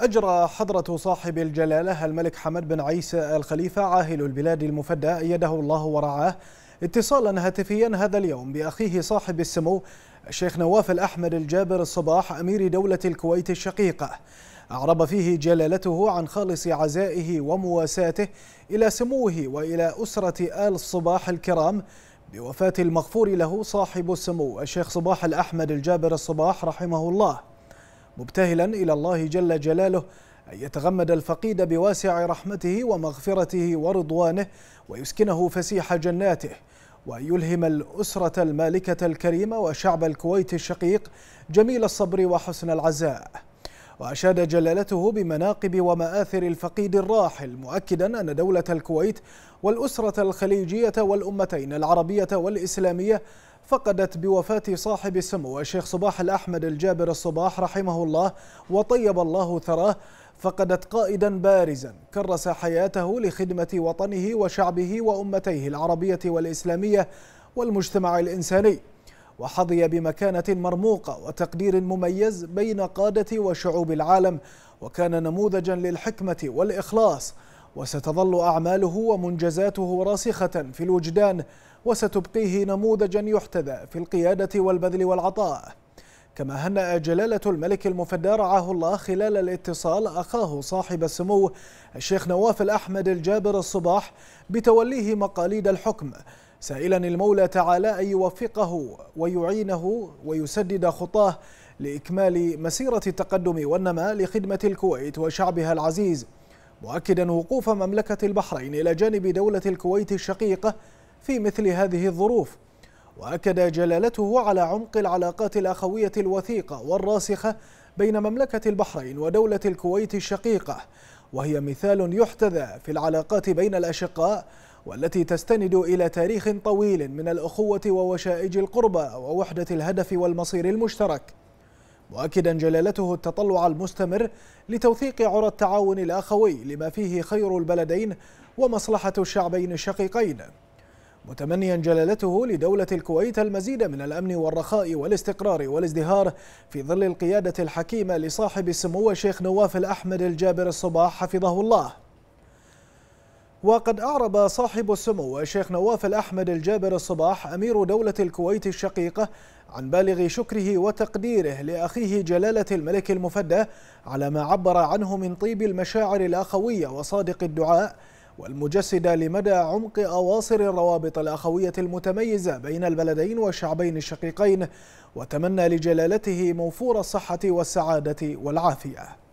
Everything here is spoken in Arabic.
أجرى حضرة صاحب الجلالة الملك حمد بن عيسى الخليفة عاهل البلاد المفدى أيده الله ورعاه اتصالا هاتفيا هذا اليوم بأخيه صاحب السمو الشيخ نواف الأحمد الجابر الصباح أمير دولة الكويت الشقيقة أعرب فيه جلالته عن خالص عزائه ومواساته إلى سموه وإلى أسرة آل الصباح الكرام بوفاة المغفور له صاحب السمو الشيخ صباح الأحمد الجابر الصباح رحمه الله مبتهلا إلى الله جل جلاله أن يتغمد الفقيد بواسع رحمته ومغفرته ورضوانه ويسكنه فسيح جناته وأن يلهم الأسرة المالكة الكريمة وشعب الكويت الشقيق جميل الصبر وحسن العزاء وأشاد جلالته بمناقب ومآثر الفقيد الراحل مؤكدا أن دولة الكويت والأسرة الخليجية والأمتين العربية والإسلامية فقدت بوفاة صاحب السمو الشيخ صباح الأحمد الجابر الصباح رحمه الله وطيب الله ثراه فقدت قائدا بارزا كرس حياته لخدمة وطنه وشعبه وأمتيه العربية والإسلامية والمجتمع الإنساني وحظي بمكانة مرموقة وتقدير مميز بين قادة وشعوب العالم وكان نموذجا للحكمة والإخلاص وستظل أعماله ومنجزاته راسخة في الوجدان وستبقيه نموذجا يحتذى في القيادة والبذل والعطاء كما هنأ جلالة الملك المفدى رعاه الله خلال الاتصال أخاه صاحب السمو الشيخ نواف الأحمد الجابر الصباح بتوليه مقاليد الحكم سائلا المولى تعالى أن يوفقه ويعينه ويسدد خطاه لإكمال مسيرة التقدم والنماء لخدمة الكويت وشعبها العزيز مؤكدا وقوف مملكة البحرين إلى جانب دولة الكويت الشقيقة في مثل هذه الظروف وأكد جلالته على عمق العلاقات الأخوية الوثيقة والراسخة بين مملكة البحرين ودولة الكويت الشقيقة وهي مثال يحتذى في العلاقات بين الأشقاء والتي تستند إلى تاريخ طويل من الأخوة ووشائج القربى ووحدة الهدف والمصير المشترك مؤكدا جلالته التطلع المستمر لتوثيق عرى التعاون الأخوي لما فيه خير البلدين ومصلحة الشعبين الشقيقين متمنيا جلالته لدولة الكويت المزيد من الأمن والرخاء والاستقرار والازدهار في ظل القيادة الحكيمة لصاحب السمو الشيخ نواف الأحمد الجابر الصباح حفظه الله وقد أعرب صاحب السمو الشيخ نواف الأحمد الجابر الصباح أمير دولة الكويت الشقيقة عن بالغ شكره وتقديره لأخيه جلالة الملك المفدى على ما عبر عنه من طيب المشاعر الأخوية وصادق الدعاء والمجسدة لمدى عمق أواصر الروابط الأخوية المتميزة بين البلدين والشعبين الشقيقين وتمنى لجلالته موفور الصحة والسعادة والعافية